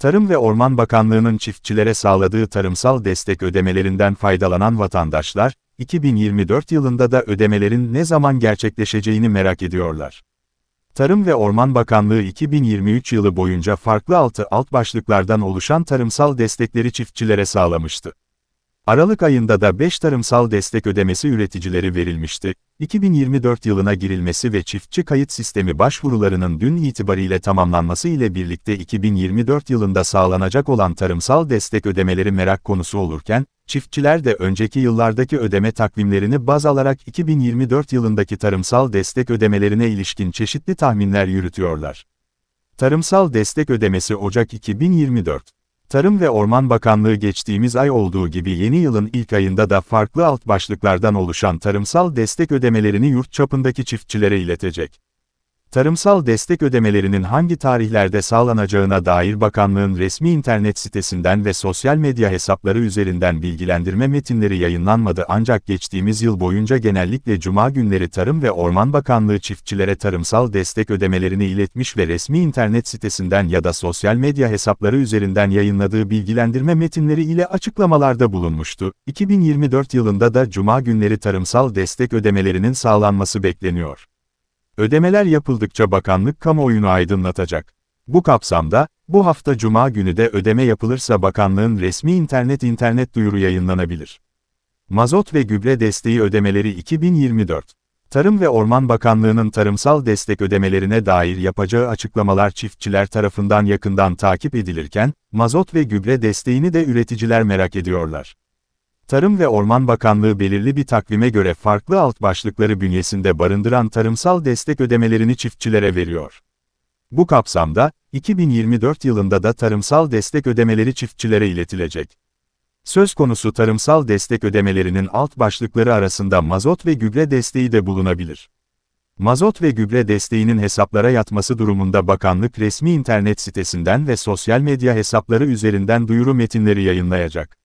Tarım ve Orman Bakanlığı'nın çiftçilere sağladığı tarımsal destek ödemelerinden faydalanan vatandaşlar, 2024 yılında da ödemelerin ne zaman gerçekleşeceğini merak ediyorlar. Tarım ve Orman Bakanlığı 2023 yılı boyunca farklı altı alt başlıklardan oluşan tarımsal destekleri çiftçilere sağlamıştı. Aralık ayında da 5 tarımsal destek ödemesi üreticileri verilmişti. 2024 yılına girilmesi ve çiftçi kayıt sistemi başvurularının dün itibariyle tamamlanması ile birlikte 2024 yılında sağlanacak olan tarımsal destek ödemeleri merak konusu olurken, çiftçiler de önceki yıllardaki ödeme takvimlerini baz alarak 2024 yılındaki tarımsal destek ödemelerine ilişkin çeşitli tahminler yürütüyorlar. Tarımsal destek ödemesi Ocak 2024 Tarım ve Orman Bakanlığı geçtiğimiz ay olduğu gibi yeni yılın ilk ayında da farklı alt başlıklardan oluşan tarımsal destek ödemelerini yurt çapındaki çiftçilere iletecek. Tarımsal destek ödemelerinin hangi tarihlerde sağlanacağına dair bakanlığın resmi internet sitesinden ve sosyal medya hesapları üzerinden bilgilendirme metinleri yayınlanmadı ancak geçtiğimiz yıl boyunca genellikle cuma günleri Tarım ve Orman Bakanlığı çiftçilere tarımsal destek ödemelerini iletmiş ve resmi internet sitesinden ya da sosyal medya hesapları üzerinden yayınladığı bilgilendirme metinleri ile açıklamalarda bulunmuştu. 2024 yılında da cuma günleri tarımsal destek ödemelerinin sağlanması bekleniyor. Ödemeler yapıldıkça bakanlık kamuoyunu aydınlatacak. Bu kapsamda, bu hafta Cuma günü de ödeme yapılırsa bakanlığın resmi internet internet duyuru yayınlanabilir. Mazot ve gübre desteği ödemeleri 2024 Tarım ve Orman Bakanlığı'nın tarımsal destek ödemelerine dair yapacağı açıklamalar çiftçiler tarafından yakından takip edilirken, mazot ve gübre desteğini de üreticiler merak ediyorlar. Tarım ve Orman Bakanlığı belirli bir takvime göre farklı alt başlıkları bünyesinde barındıran tarımsal destek ödemelerini çiftçilere veriyor. Bu kapsamda, 2024 yılında da tarımsal destek ödemeleri çiftçilere iletilecek. Söz konusu tarımsal destek ödemelerinin alt başlıkları arasında mazot ve gübre desteği de bulunabilir. Mazot ve gübre desteğinin hesaplara yatması durumunda bakanlık resmi internet sitesinden ve sosyal medya hesapları üzerinden duyuru metinleri yayınlayacak.